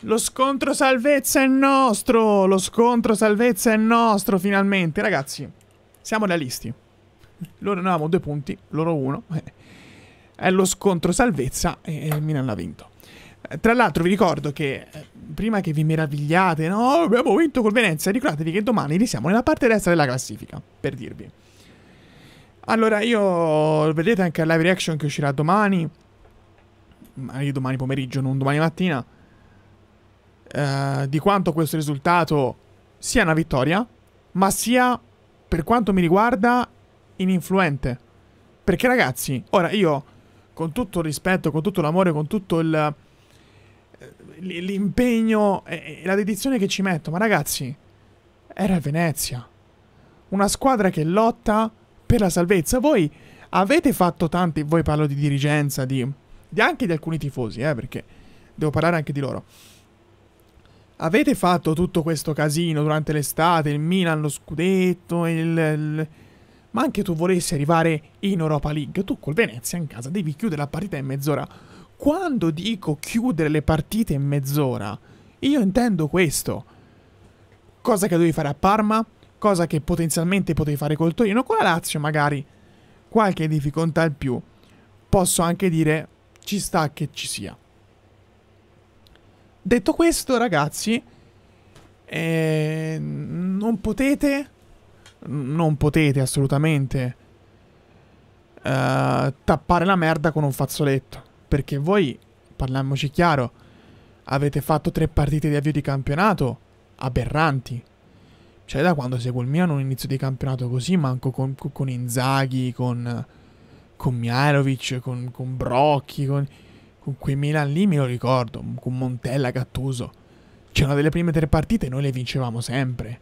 Lo scontro salvezza è nostro! Lo scontro salvezza è nostro, finalmente! Ragazzi, siamo realisti. Loro ne avevamo due punti, loro uno. È lo scontro salvezza e il Milan l'ha vinto. Eh, tra l'altro vi ricordo che eh, prima che vi meravigliate, no, abbiamo vinto col Venezia, ricordatevi che domani li siamo nella parte destra della classifica, per dirvi. Allora io, vedete anche la live reaction che uscirà domani, magari domani pomeriggio, non domani mattina, eh, di quanto questo risultato sia una vittoria, ma sia, per quanto mi riguarda, ininfluente. Perché ragazzi, ora io, con tutto il rispetto, con tutto l'amore, con tutto il, eh, l'impegno e la dedizione che ci metto, ma ragazzi, era Venezia. Una squadra che lotta per la salvezza. Voi avete fatto tanti, voi parlo di dirigenza, di, di anche di alcuni tifosi, eh, perché devo parlare anche di loro Avete fatto tutto questo casino durante l'estate, il Milan, lo scudetto, il, il... Ma anche tu volessi arrivare in Europa League, tu col Venezia in casa devi chiudere la partita in mezz'ora. Quando dico chiudere le partite in mezz'ora, io intendo questo. Cosa che dovevi fare a Parma, cosa che potenzialmente potevi fare col Torino, con la Lazio magari qualche difficoltà in più. Posso anche dire ci sta che ci sia. Detto questo, ragazzi, eh, non potete, non potete assolutamente eh, tappare la merda con un fazzoletto. Perché voi, parliamoci chiaro, avete fatto tre partite di avvio di campionato aberranti. Cioè, da quando seguo il Milan un inizio di campionato così, manco con, con Inzaghi, con, con Mialovic, con, con Brocchi, con con quei Milan lì me lo ricordo, con Montella, Cattuso. C'è una delle prime tre partite noi le vincevamo sempre.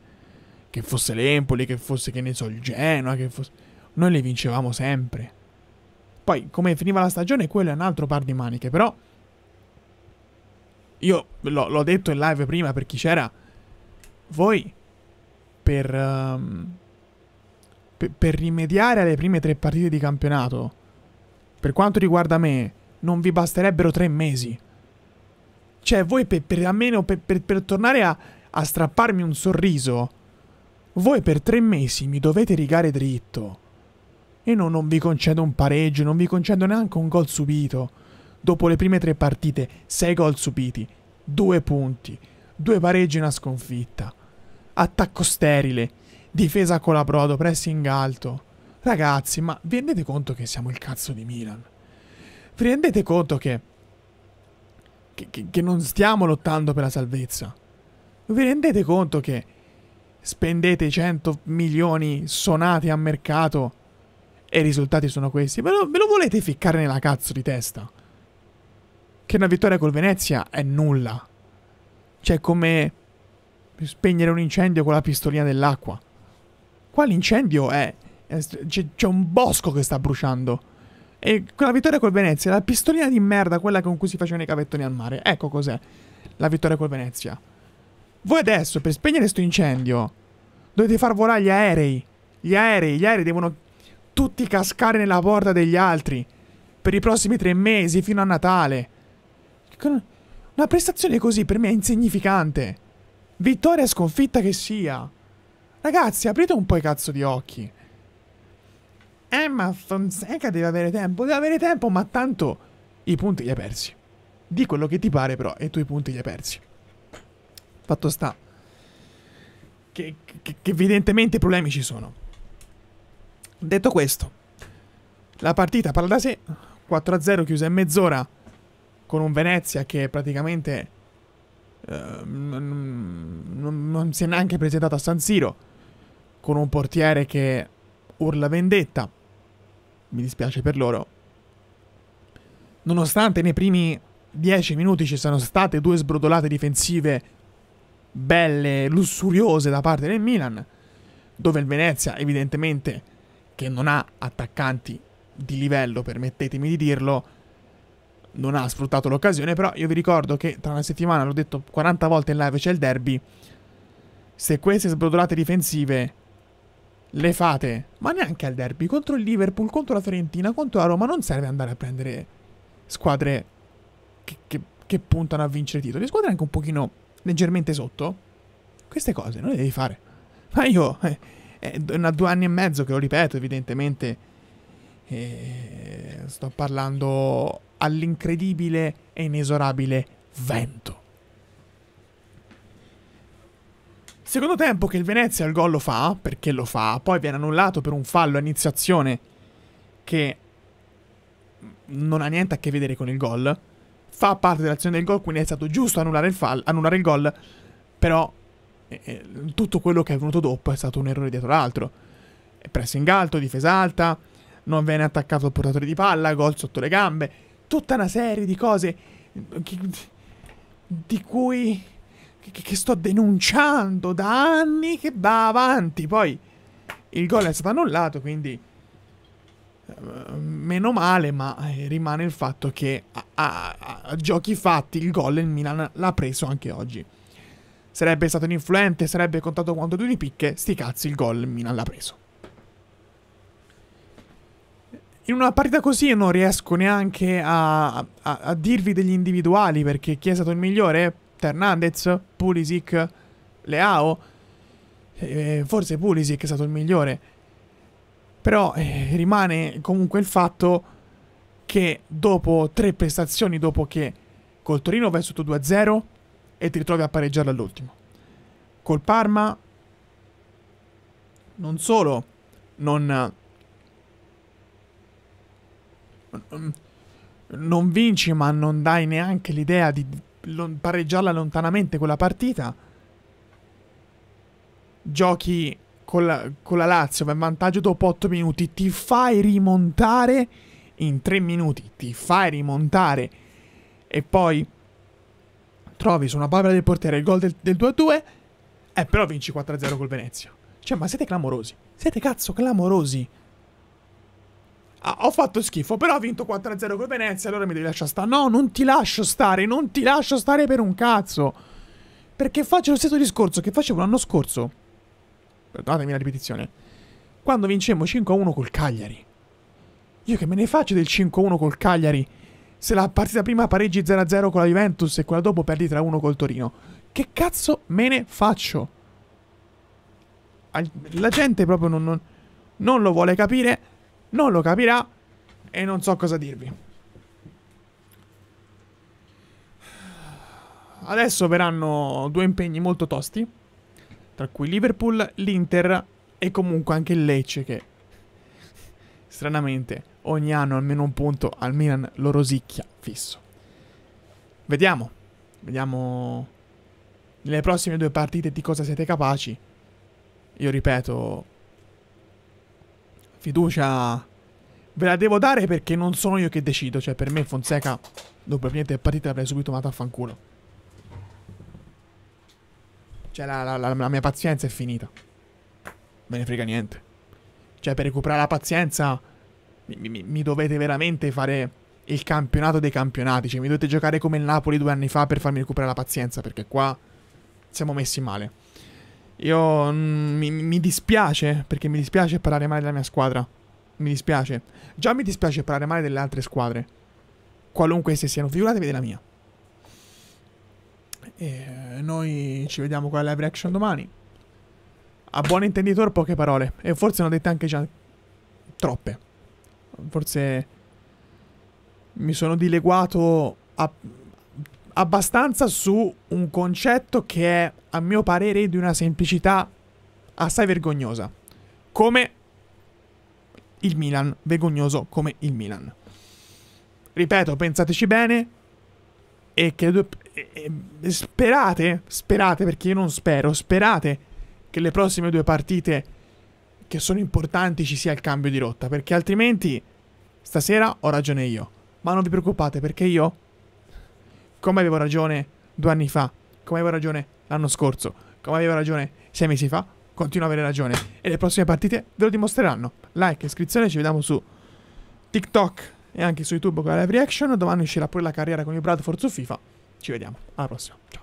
Che fosse l'Empoli, che fosse, che ne so, il Genoa, che fosse... Noi le vincevamo sempre. Poi, come finiva la stagione, quello è un altro par di maniche, però... Io l'ho detto in live prima per chi c'era. Voi, per, um, ehm, per, per rimediare alle prime tre partite di campionato, per quanto riguarda me, non vi basterebbero tre mesi. Cioè, voi per, per almeno per, per, per tornare a, a strapparmi un sorriso, voi per tre mesi mi dovete rigare dritto. E no, non vi concedo un pareggio, non vi concedo neanche un gol subito. Dopo le prime tre partite, sei gol subiti, due punti, due pareggi e una sconfitta. Attacco sterile, difesa con a colabrodo, pressing alto. Ragazzi, ma vi rendete conto che siamo il cazzo di Milan? Vi rendete conto che, che, che, che non stiamo lottando per la salvezza? Vi rendete conto che spendete 100 milioni sonati a mercato e i risultati sono questi? Ve lo, ve lo volete ficcare nella cazzo di testa? Che una vittoria col Venezia è nulla. Cioè, come spegnere un incendio con la pistolina dell'acqua. Qua l'incendio è. C'è un bosco che sta bruciando. E quella vittoria col Venezia, la pistolina di merda, quella con cui si facevano i cavettoni al mare. Ecco cos'è la vittoria col Venezia. Voi adesso, per spegnere questo incendio, dovete far volare gli aerei. Gli aerei, gli aerei devono tutti cascare nella porta degli altri. Per i prossimi tre mesi, fino a Natale. Una prestazione così per me è insignificante. Vittoria sconfitta che sia. Ragazzi, aprite un po' i cazzo di occhi. Eh, ma Fonseca deve avere tempo. Deve avere tempo, ma tanto i punti li hai persi. Di quello che ti pare, però, e tu i punti li hai persi. Fatto sta. Che, che, che evidentemente problemi ci sono. Detto questo, la partita parla da sé. 4-0 chiusa in mezz'ora con un Venezia che praticamente eh, non, non, non si è neanche presentato a San Siro con un portiere che urla vendetta mi dispiace per loro. Nonostante nei primi 10 minuti ci siano state due sbrodolate difensive belle, lussuriose da parte del Milan, dove il Venezia evidentemente che non ha attaccanti di livello, permettetemi di dirlo, non ha sfruttato l'occasione, però io vi ricordo che tra una settimana, l'ho detto 40 volte in live, c'è il derby, se queste sbrodolate difensive le fate. Ma neanche al derby, contro il Liverpool, contro la Fiorentina, contro la Roma, non serve andare a prendere squadre che, che, che puntano a vincere titoli. Squadre anche un pochino leggermente sotto. Queste cose non le devi fare. Ma io, eh, è eh, da due anni e mezzo che lo ripeto, evidentemente, eh, sto parlando all'incredibile e inesorabile vento. Secondo tempo che il Venezia il gol lo fa, perché lo fa, poi viene annullato per un fallo a iniziazione che non ha niente a che vedere con il gol. Fa parte dell'azione del gol, quindi è stato giusto annullare il, fall, annullare il gol, però eh, eh tutto quello che è venuto dopo è stato un errore dietro l'altro. Presso in alto, difesa alta, non viene attaccato il portatore di palla, gol sotto le gambe, tutta una serie di cose mm, di cui che, che sto denunciando da anni che va avanti. Poi il gol è stato annullato, quindi eh, meno male, ma eh, rimane il fatto che a, a, a, giochi fatti il gol il Milan l'ha preso anche oggi. Sarebbe stato un influente, sarebbe contato quanto due di picche, sti cazzi il gol il Milan l'ha preso. In una partita così io non riesco neanche a, dirvi degli individuali perché chi è stato il migliore Hernandez, Pulisic, Leao. Eh, forse Pulisic è stato il migliore. Però eh, rimane comunque il fatto che dopo tre prestazioni, dopo che col Torino vai sotto 2-0 e ti ritrovi a pareggiare all'ultimo. Col Parma non solo non, non vinci ma non dai neanche l'idea di pareggiarla lontanamente quella partita. Giochi con la, con la Lazio, va in vantaggio dopo 8 minuti, ti fai rimontare in 3 minuti, ti fai rimontare e poi trovi su una palma del portiere il gol del, 2-2 e eh, però vinci 4-0 col Venezia. Cioè, ma siete clamorosi. Siete cazzo clamorosi ho fatto schifo, però ho vinto 4-0 con Venezia, allora mi devi lasciare stare. No, non ti lascio stare, non ti lascio stare per un cazzo. Perché faccio lo stesso discorso che facevo l'anno scorso. Perdonatemi la ripetizione. Quando vincemmo 5-1 col Cagliari. Io che me ne faccio del 5-1 col Cagliari? Se la partita prima pareggi 0-0 con la Juventus e quella dopo perdi 3-1 col Torino. Che cazzo me ne faccio? La gente proprio non, non, non lo vuole capire non lo capirà e non so cosa dirvi. Adesso verranno due impegni molto tosti, tra cui Liverpool, l'Inter e comunque anche il Lecce che stranamente ogni anno almeno un punto al Milan lo rosicchia fisso. Vediamo, vediamo nelle prossime due partite di cosa siete capaci. Io ripeto, fiducia ve la devo dare perché non sono io che decido. Cioè, per me Fonseca, dopo niente partita, l'avrei subito mandato a fanculo. Cioè, la, la, la, la, mia pazienza è finita. Me ne frega niente. Cioè, per recuperare la pazienza, mi, mi, mi dovete veramente fare il campionato dei campionati. Cioè, mi dovete giocare come il Napoli due anni fa per farmi recuperare la pazienza, perché qua siamo messi male. Io mm, mi, mi, dispiace, perché mi dispiace parlare male della mia squadra. Mi dispiace. Già mi dispiace parlare male delle altre squadre. Qualunque esse siano, figuratevi della mia. E noi ci vediamo con la live reaction domani. A buon intenditore poche parole. E forse ne ho dette anche già troppe. Forse mi sono dileguato a abbastanza su un concetto che è, a mio parere, di una semplicità assai vergognosa. Come il Milan, vergognoso come il Milan. Ripeto, pensateci bene e, credo, e, e sperate, sperate perché io non spero, sperate che le prossime due partite che sono importanti ci sia il cambio di rotta, perché altrimenti stasera ho ragione io. Ma non vi preoccupate perché io come avevo ragione due anni fa, come avevo ragione l'anno scorso, come avevo ragione sei mesi fa, continuo ad avere ragione. E le prossime partite ve lo dimostreranno. Like, iscrizione, ci vediamo su TikTok e anche su YouTube con la live reaction. Domani uscirà pure la carriera con il Bradford su FIFA. Ci vediamo, alla prossima. Ciao.